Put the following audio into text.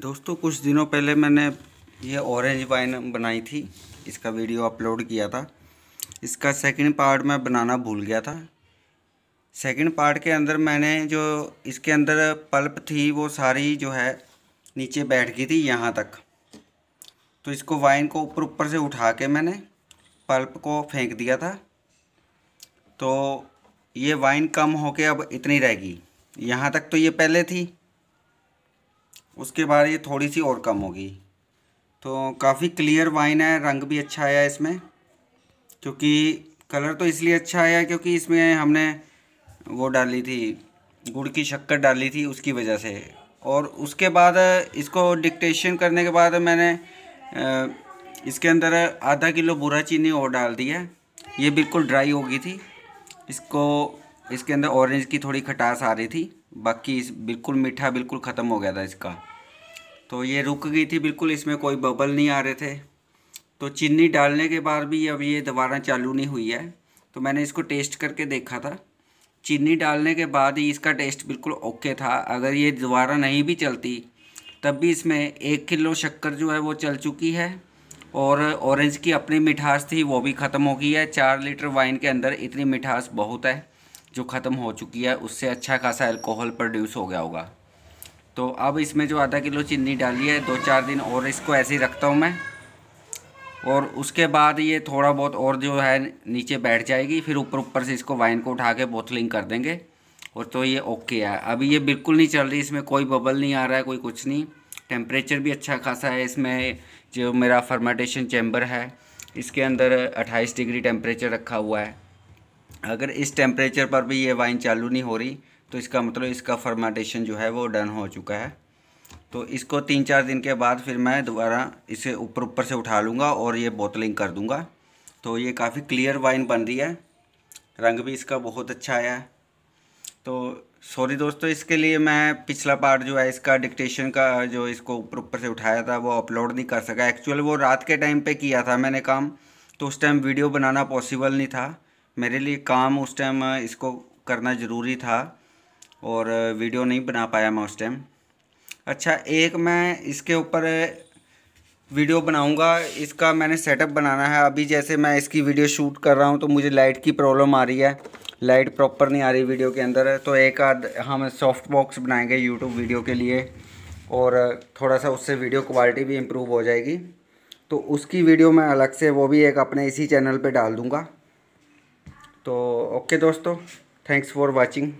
दोस्तों कुछ दिनों पहले मैंने ये ऑरेंज वाइन बनाई थी इसका वीडियो अपलोड किया था इसका सेकंड पार्ट मैं बनाना भूल गया था सेकंड पार्ट के अंदर मैंने जो इसके अंदर पल्प थी वो सारी जो है नीचे बैठ गई थी यहाँ तक तो इसको वाइन को ऊपर ऊपर से उठा के मैंने पल्प को फेंक दिया था तो ये वाइन कम होके अब इतनी रहेगी यहाँ तक तो ये पहले थी उसके बाद ये थोड़ी सी और कम होगी तो काफ़ी क्लियर वाइन है रंग भी अच्छा आया इसमें क्योंकि कलर तो इसलिए अच्छा आया क्योंकि इसमें हमने वो डाली थी गुड़ की शक्कर डाली थी उसकी वजह से और उसके बाद इसको डिक्टेशन करने के बाद मैंने इसके अंदर आधा किलो बुरा चीनी और डाल दिया ये बिल्कुल ड्राई होगी थी इसको इसके अंदर ऑरेंज की थोड़ी खटास आ रही थी बाकी इस बिल्कुल मीठा बिल्कुल ख़त्म हो गया था इसका तो ये रुक गई थी बिल्कुल इसमें कोई बबल नहीं आ रहे थे तो चीनी डालने के बाद भी अब ये दोबारा चालू नहीं हुई है तो मैंने इसको टेस्ट करके देखा था चीनी डालने के बाद ही इसका टेस्ट बिल्कुल ओके था अगर ये दोबारा नहीं भी चलती तब भी इसमें एक किलो शक्कर जो है वो चल चुकी है और ऑरेंज की अपनी मिठास थी वो भी ख़त्म हो गई है चार लीटर वाइन के अंदर इतनी मिठास बहुत है जो ख़त्म हो चुकी है उससे अच्छा खासा अल्कोहल प्रोड्यूस हो गया होगा तो अब इसमें जो आधा किलो चीनी डाली है दो चार दिन और इसको ऐसे ही रखता हूँ मैं और उसके बाद ये थोड़ा बहुत और जो है नीचे बैठ जाएगी फिर ऊपर ऊपर से इसको वाइन को उठा के बोतलिंग कर देंगे और तो ये ओके है अभी ये बिल्कुल नहीं चल रही इसमें कोई बबल नहीं आ रहा है कोई कुछ नहीं टेम्परेचर भी अच्छा खासा है इसमें जो मेरा फर्माटेशन चैम्बर है इसके अंदर अट्ठाईस डिग्री टेम्परेचर रखा हुआ है अगर इस टेम्परेचर पर भी ये वाइन चालू नहीं हो रही तो इसका मतलब इसका फर्मेंटेशन जो है वो डन हो चुका है तो इसको तीन चार दिन के बाद फिर मैं दोबारा इसे ऊपर ऊपर से उठा लूँगा और ये बोतलिंग कर दूँगा तो ये काफ़ी क्लियर वाइन बन रही है रंग भी इसका बहुत अच्छा आया है तो सॉरी दोस्तों इसके लिए मैं पिछला पार्ट जो है इसका डिक्टेशन का जो इसको ऊपर ऊपर से उठाया था वो अपलोड नहीं कर सका एक्चुअल वो रात के टाइम पे किया था मैंने काम तो उस टाइम वीडियो बनाना पॉसिबल नहीं था मेरे लिए काम उस टाइम इसको करना ज़रूरी था और वीडियो नहीं बना पाया मैं उस टाइम अच्छा एक मैं इसके ऊपर वीडियो बनाऊंगा इसका मैंने सेटअप बनाना है अभी जैसे मैं इसकी वीडियो शूट कर रहा हूं तो मुझे लाइट की प्रॉब्लम आ रही है लाइट प्रॉपर नहीं आ रही वीडियो के अंदर तो एक आध हम सॉफ्ट बॉक्स बनाएंगे यूट्यूब वीडियो के लिए और थोड़ा सा उससे वीडियो क्वालिटी भी इम्प्रूव हो जाएगी तो उसकी वीडियो मैं अलग से वो भी एक अपने इसी चैनल पर डाल दूँगा तो ओके दोस्तों थैंक्स फॉर वॉचिंग